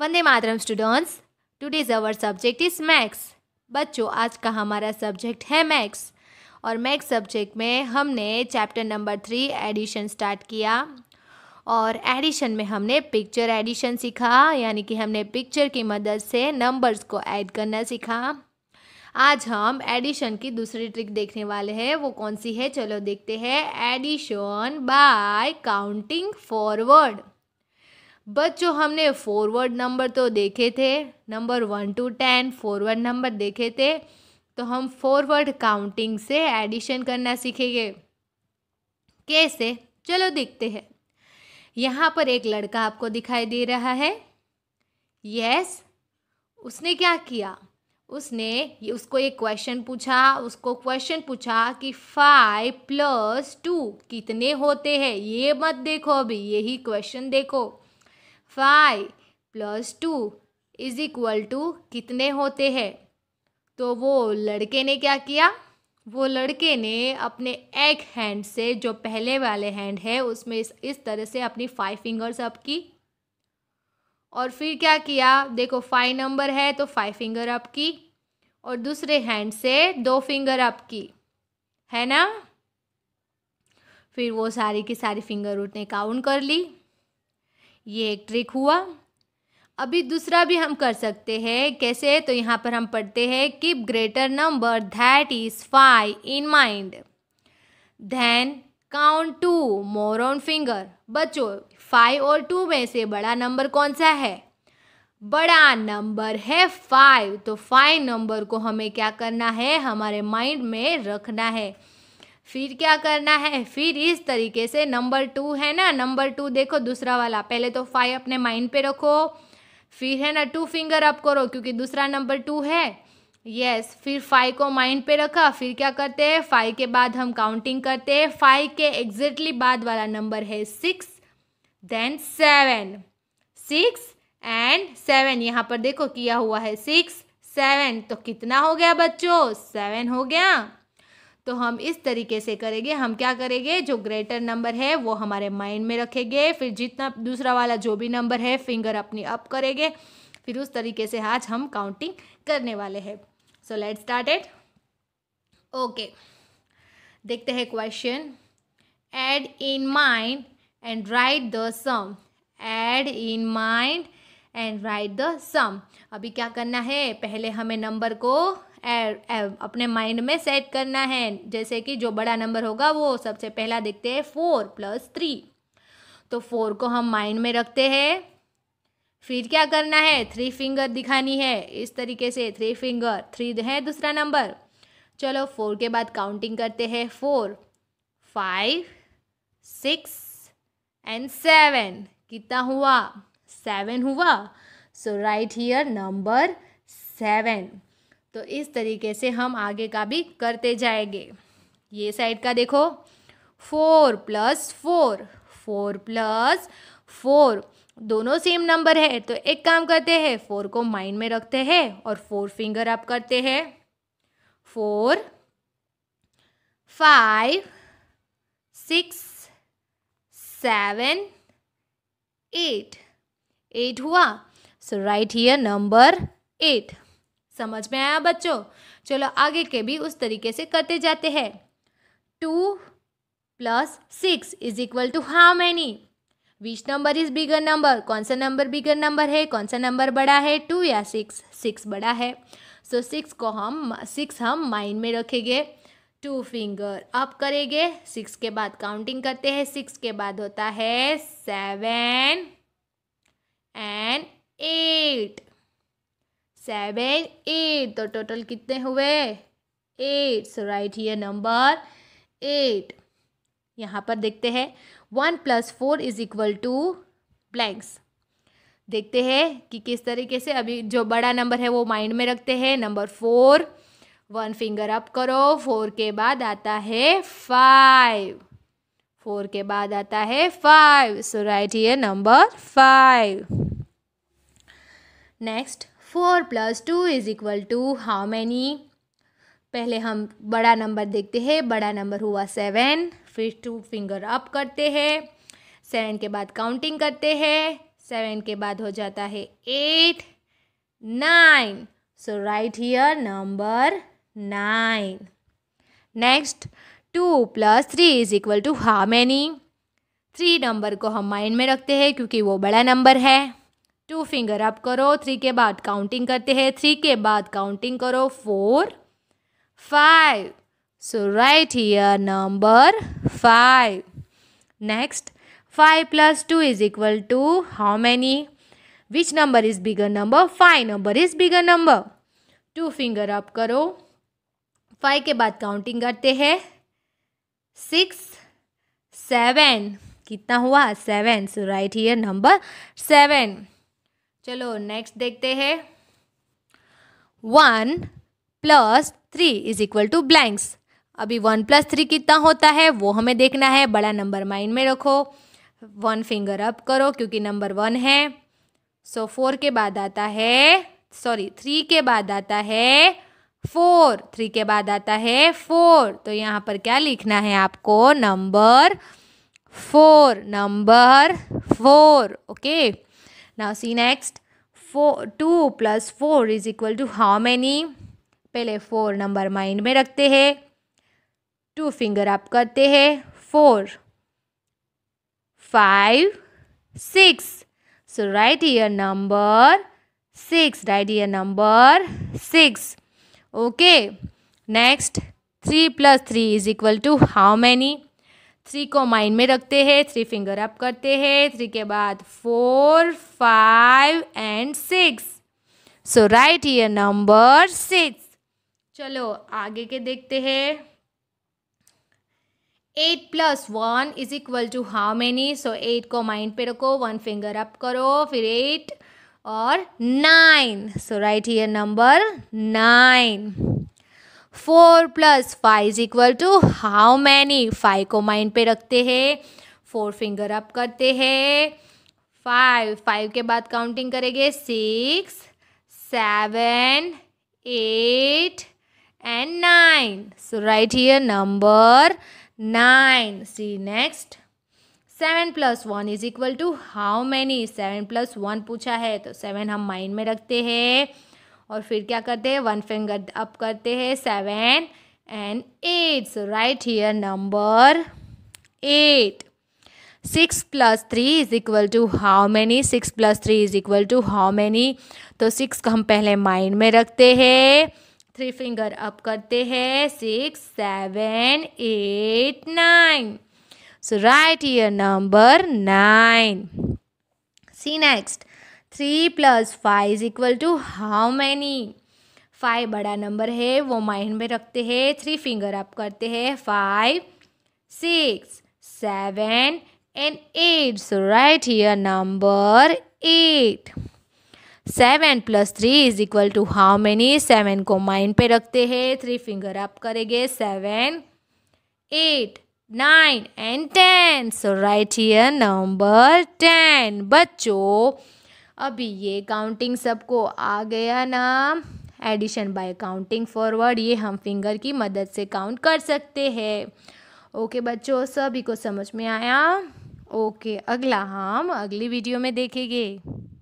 वंदे मातरम students today's our subject is maths बच्चों आज का हमारा सब्जेक्ट है मैथ्स और मैथ्स सब्जेक्ट में हमने chapter number three addition start किया और एडिशन में हमने पिक्चर एडिशन सीखा यानी कि हमने पिक्चर की मदद से नंबर्स को ऐड करना सीखा आज हम एडिशन की दूसरी ट्रिक देखने वाले हैं वो कौन सी है चलो देखते हैं एडिशन बाय काउंटिंग फॉरवर्ड बच्चों हमने फॉरवर्ड नंबर तो देखे थे number one two ten forward number देखे थे तो हम फॉरवर्ड काउंटिंग से एडिशन करना सीखेंगे कैसे चलो देखते हैं यहाँ पर एक लड़का आपको दिखाई दे रहा है यस उसने क्या किया उसने उसको एक क्वेश्चन पूछा उसको क्वेश्चन पूछा कि फाइव प्लस टू कितने होते हैं ये मत देखो अभी यही क्वेश्चन देखो five plus two is equal to कितने होते हैं तो वो लड़के ने क्या किया वो लड़के ने अपने एक हैंड से जो पहले वाले हैंड है उसमें इस, इस तरह से अपनी फाइव फिंगर्स अप की और फिर क्या किया देखो फाइव नंबर है तो फाइव फिंगर अप की और दूसरे हैंड से दो फिंगर अप की है ना फिर वो सारी की सारी फिंगर उठने काउंट कर ली ये एक ट्रिक हुआ अभी दूसरा भी हम कर सकते हैं कैसे तो यहाँ पर हम पढ़ते हैं keep greater number that is five in mind then count two more on finger बच्चों फाइव और टू में से बड़ा नंबर कौन सा है बड़ा नंबर है फाइव तो फाइव नंबर को हमें क्या करना है हमारे माइंड में रखना है फिर क्या करना है फिर इस तरीके से नंबर टू है ना नंबर टू देखो दूसरा वाला पहले तो फाइव अपने माइंड पे रखो फिर है ना टू फिंगर अप करो क्योंकि दूसरा नंबर टू है यस yes, फिर फाइव को माइंड पे रखा फिर क्या करते हैं फाइव के बाद हम काउंटिंग करते हैं फाइव के एग्जैक्टली बाद वाला नंबर है six then seven six and seven यहाँ पर देखो किया हुआ है सिक्स सेवन तो कितना हो गया बच्चों सेवन हो गया तो हम इस तरीके से करेंगे हम क्या करेंगे जो ग्रेटर नंबर है वो हमारे माइंड में रखेंगे फिर जितना दूसरा वाला जो भी नंबर है फिंगर अपनी अप करेंगे फिर उस तरीके से आज हम काउंटिंग करने वाले हैं so let start at okay देखते हैं question add in mind and write the sum add in mind and write the sum अभी क्या करना है पहले हमें नंबर को अपने माइंड में सेट करना है जैसे कि जो बड़ा नंबर होगा वो सबसे पहला देखते हैं फोर प्लस थ्री तो फोर को हम माइंड में रखते हैं फिर क्या करना है थ्री फिंगर दिखानी है इस तरीके से थ्री फिंगर थ्री है दूसरा नंबर चलो फोर के बाद काउंटिंग करते हैं four five six and seven कितना हुआ सेवन हुआ so right here number seven तो इस तरीके से हम आगे का भी करते जाएंगे ये साइड का देखो four plus four four plus four दोनों सेम नंबर है तो एक काम करते हैं फोर को माइंड में रखते हैं और फोर फिंगर अप करते हैं four five six seven eight eight हुआ so right here number eight समझ में आया बच्चों चलो आगे के भी उस तरीके से करते जाते हैं two plus six is equal to how many which number is bigger number कौन सा नंबर बिगर नंबर है कौन सा नंबर बड़ा है टू या सिक्स सिक्स बड़ा है सो so, सिक्स को हम सिक्स हम माइंड में रखेंगे टू फिंगर अप करेंगे सिक्स के बाद काउंटिंग करते हैं सिक्स के बाद होता है seven and eight seven eight तो टोटल कितने हुए eight so right here number eight यहाँ पर देखते हैं one plus four is equal to blanks देखते हैं कि किस तरीके से अभी जो बड़ा नंबर है वो माइंड में रखते हैं number four one finger up करो फोर के बाद आता है फाइव फोर के बाद आता है five so right here number five next four plus two is equal to how many पहले हम बड़ा नंबर देखते हैं बड़ा नंबर हुआ सेवन फिर टू फिंगर अप करते हैं सेवन के बाद काउंटिंग करते हैं सेवन के बाद हो जाता है eight nine so right here number nine next two plus three is equal to how many three number को हम माइंड में रखते हैं क्योंकि वो बड़ा नंबर है टू फिंगर अप करो थ्री के बाद काउंटिंग करते हैं थ्री के बाद काउंटिंग करो four five so right here number five next five plus two is equal to how many which number is bigger number five number is bigger number two finger up करो five के बाद counting करते हैं six seven कितना हुआ seven so right here number seven चलो next देखते हैं one plus three is equal to blanks अभी वन प्लस थ्री कितना होता है वो हमें देखना है बड़ा नंबर माइंड में रखो वन फिंगर अप करो क्योंकि नंबर वन है सो so, फोर के बाद आता है सॉरी थ्री के बाद आता है फोर थ्री के बाद आता है फोर तो यहाँ पर क्या लिखना है आपको number four number four okay okay? Now see next four two plus four is equal to how many पहले फोर नंबर माइंड में रखते हैं टू फिंगर आप करते हैं four five six so right here number six right here number six okay next three plus three is equal to how many three को mind में रखते हैं थ्री फिंगर अप करते हैं थ्री के बाद four five and six so right ये number six चलो आगे के देखते हैं eight plus one is equal to how many so eight को माइंड पे रखो वन फिंगर अप करो फिर एट और नाइन सो राइट ये number nine four plus five is equal to how many five को माइंड पे रखते हैं फोर फिंगर अप करते हैं फाइव फाइव के बाद काउंटिंग करेंगे six seven eight and nine so right here number nine see next seven plus one is equal to how many seven plus one पूछा है तो सेवन हम माइंड में रखते हैं और फिर क्या करते हैं वन फिंगर अप करते हैं seven and eight so right here number eight six plus three is equal to how many six plus three is equal to how many तो सिक्स को हम पहले माइंड में रखते हैं थ्री फिंगर अप करते हैं six seven eight nine so right here number nine see next three plus five is equal to how many five बड़ा नंबर है वो माइंड में रखते हैं थ्री फिंगर अप करते हैं five six seven and eight so right here number eight seven plus three is equal to how many seven को mind पे रखते हैं थ्री फिंगर अप करेंगे seven eight nine and ten so right here number ten बच्चों अभी ये counting सबको आ गया ना एडिशन बाय काउंटिंग फॉरवर्ड ये हम फिंगर की मदद से काउंट कर सकते हैं ओके बच्चों सभी को समझ में आया ओके अगला हम अगली वीडियो में देखेंगे